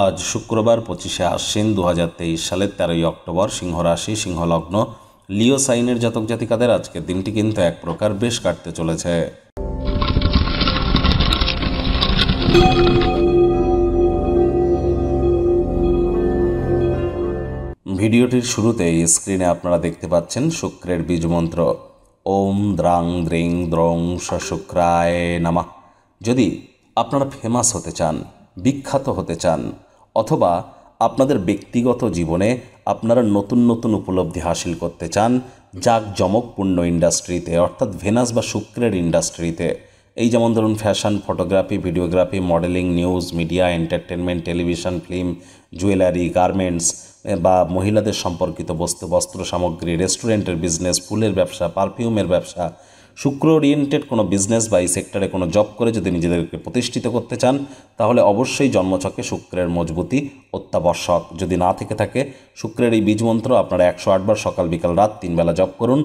আজ শুক্রবার পঁচিশে আশ্বিন দু হাজার তেইশ সালের তেরোই অক্টোবর সিংহ রাশি সিংহলগ্ন লিও সাইনের জাতক জাতিকাদের আজকের দিনটি কিন্তু এক প্রকার বেশ কাটতে চলেছে ভিডিওটির শুরুতেই স্ক্রিনে আপনারা দেখতে পাচ্ছেন শুক্রের বীজমন্ত্র ওম দ্রাং দ্রিং দ্রং শুক্রায় নামা যদি আপনারা ফেমাস হতে চান বিখ্যাত হতে চান অথবা আপনাদের ব্যক্তিগত জীবনে আপনারা নতুন নতুন উপলব্ধি হাসিল করতে চান যাক জমকপূর্ণ ইন্ডাস্ট্রিতে অর্থাৎ ভেনাস বা শুক্রের ইন্ডাস্ট্রিতে এই যেমন ধরুন fashion photography videography modelling news media entertainment television film jewellery garments বা মহিলাদের সম্পর্কিত বস্তু বস্ত্র সামগ্রী রেস্টুরেন্টের বিজনেস ফুলের ব্যবসা পারফিউমের ব্যবসা শুক্র ওরিয়েন্টেড কোনো বিজনেস বা এই সেক্টরে কোনো জব করে যদি নিজেদেরকে প্রতিষ্ঠিত করতে চান তাহলে অবশ্যই জন্মছকে শুক্রের মজবুতি অত্যাবশ্যক যদি না থেকে থাকে শুক্রের এই বীজমন্ত্র আপনারা একশো আটবার সকাল বিকাল রাত তিনবেলা জব করুন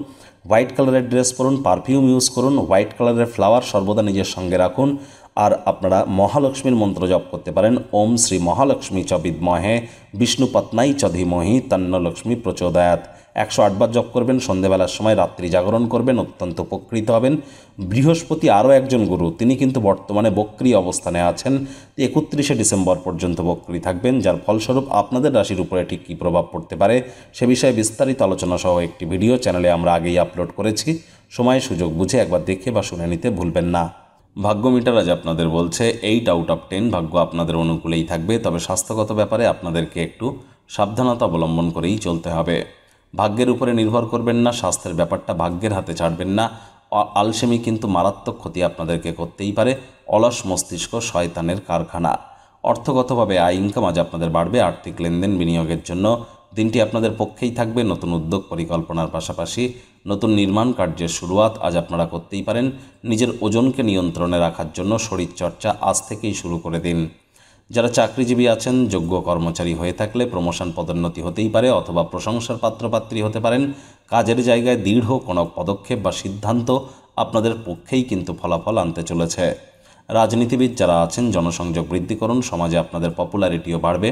হোয়াইট কালারের ড্রেস পরুন পারফিউম ইউজ করুন হোয়াইট কালারের ফ্লাওয়ার সর্বদা নিজের সঙ্গে রাখুন আর আপনারা মহালক্ষ্মীর মন্ত্র জপ করতে পারেন ওম শ্রী মহালক্ষ্মী চ বিদ্মহে বিষ্ণু পত্নাই চ ধীমহি তন্নলক্ষ্মী প্রচোদয়াত একশো আটবার জপ করবেন সন্ধেবেলার সময় রাত্রি জাগরণ করবেন অত্যন্ত উপকৃত হবেন বৃহস্পতি আরও একজন গুরু তিনি কিন্তু বর্তমানে বক্রি অবস্থানে আছেন একত্রিশে ডিসেম্বর পর্যন্ত বক্রি থাকবেন যার ফলস্বরূপ আপনাদের রাশির উপরে ঠিক কী প্রভাব পড়তে পারে সে বিষয়ে বিস্তারিত আলোচনা সহ একটি ভিডিও চ্যানেলে আমরা আগেই আপলোড করেছি সময় সুযোগ বুঝে একবার দেখে বা শুনে নিতে ভুলবেন না ভাগ্য মিটার আজ আপনাদের বলছে এইট আউট অফ টেন ভাগ্য আপনাদের অনুকূলেই থাকবে তবে স্বাস্থ্যগত ব্যাপারে আপনাদেরকে একটু সাবধানতা অবলম্বন করেই চলতে হবে ভাগ্যের উপরে নির্ভর করবেন না স্বাস্থ্যের ব্যাপারটা ভাগ্যের হাতে ছাড়বেন না আলসেমি কিন্তু মারাত্মক ক্ষতি আপনাদেরকে করতেই পারে অলস মস্তিষ্ক শয়তানের কারখানা অর্থগতভাবে আয় ইনকাম আজ আপনাদের বাড়বে আর্থিক লেনদেন বিনিয়োগের জন্য দিনটি আপনাদের পক্ষেই থাকবে নতুন উদ্যোগ পরিকল্পনার পাশাপাশি নতুন নির্মাণ কার্যের শুরুয়াত আজ আপনারা করতেই পারেন নিজের ওজনকে নিয়ন্ত্রণে রাখার জন্য শরীরচর্চা আজ থেকেই শুরু করে দিন যারা চাকরিজীবী আছেন যোগ্য কর্মচারী হয়ে থাকলে প্রমোশন পদোন্নতি হতেই পারে অথবা প্রশংসার পাত্রপাত্রী হতে পারেন কাজের জায়গায় দৃঢ় কোনো পদক্ষেপ বা সিদ্ধান্ত আপনাদের পক্ষেই কিন্তু ফলাফল আনতে চলেছে রাজনীতিবিদ যারা আছেন জনসংযোগ বৃদ্ধি করুন সমাজে আপনাদের পপুলারিটিও বাড়বে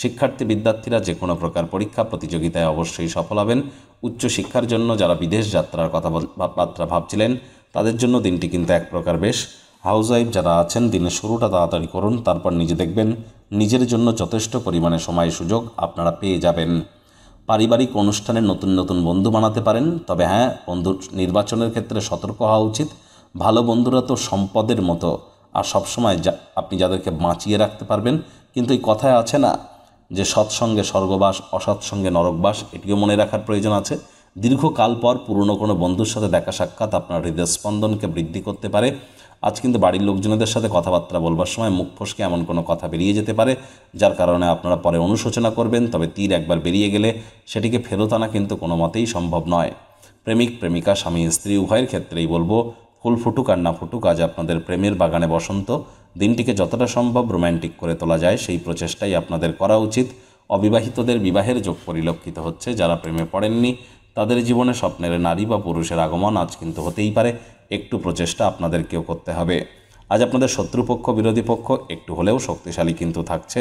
শিক্ষার্থী বিদ্যার্থীরা যে কোনো প্রকার পরীক্ষা প্রতিযোগিতায় অবশ্যই সফল হবেন উচ্চশিক্ষার জন্য যারা বিদেশ যাত্রার কথা বার্তা ভাবছিলেন তাদের জন্য দিনটি কিন্তু এক প্রকার বেশ হাউস ওয়াইফ যারা আছেন দিনের শুরুটা তাড়াতাড়ি করুন তারপর নিজে দেখবেন নিজের জন্য যথেষ্ট পরিমাণে সময় সুযোগ আপনারা পেয়ে যাবেন পারিবারিক অনুষ্ঠানে নতুন নতুন বন্ধু বানাতে পারেন তবে হ্যাঁ বন্ধু নির্বাচনের ক্ষেত্রে সতর্ক হওয়া উচিত ভালো বন্ধুরা তো সম্পদের মতো আর সবসময় যা আপনি যাদেরকে বাঁচিয়ে রাখতে পারবেন কিন্তু এই কথায় আছে না যে সৎসঙ্গে স্বর্গবাস অসৎসঙ্গে নরকবাস এটিও মনে রাখার প্রয়োজন আছে দীর্ঘকাল পর পুরনো কোনো বন্ধুর সাথে দেখা সাক্ষাৎ আপনার হৃদয়স্পন্দনকে বৃদ্ধি করতে পারে আজ কিন্তু বাড়ির লোকজনদের সাথে কথাবার্তা বলবার সময় মুখ ফসকে এমন কোনো কথা বেরিয়ে যেতে পারে যার কারণে আপনারা পরে অনুশোচনা করবেন তবে তীর একবার বেরিয়ে গেলে সেটিকে ফেরত আনা কিন্তু কোনো মতেই সম্ভব নয় প্রেমিক প্রেমিকা স্বামী স্ত্রী উভয়ের ক্ষেত্রেই বলবো ফুল ফুটুক আর না ফুটুক আজ আপনাদের প্রেমের বাগানে বসন্ত দিনটিকে যতটা সম্ভব রোম্যান্টিক করে তোলা যায় সেই প্রচেষ্টাই আপনাদের করা উচিত অবিবাহিতদের বিবাহের যোগ পরিলক্ষিত হচ্ছে যারা প্রেমে পড়েননি তাদের জীবনে স্বপ্নের নারী বা পুরুষের আগমন আজ কিন্তু হতেই পারে একটু প্রচেষ্টা আপনাদেরকেও করতে হবে আজ আপনাদের শত্রুপক্ষ বিরোধী পক্ষ একটু হলেও শক্তিশালী কিন্তু থাকছে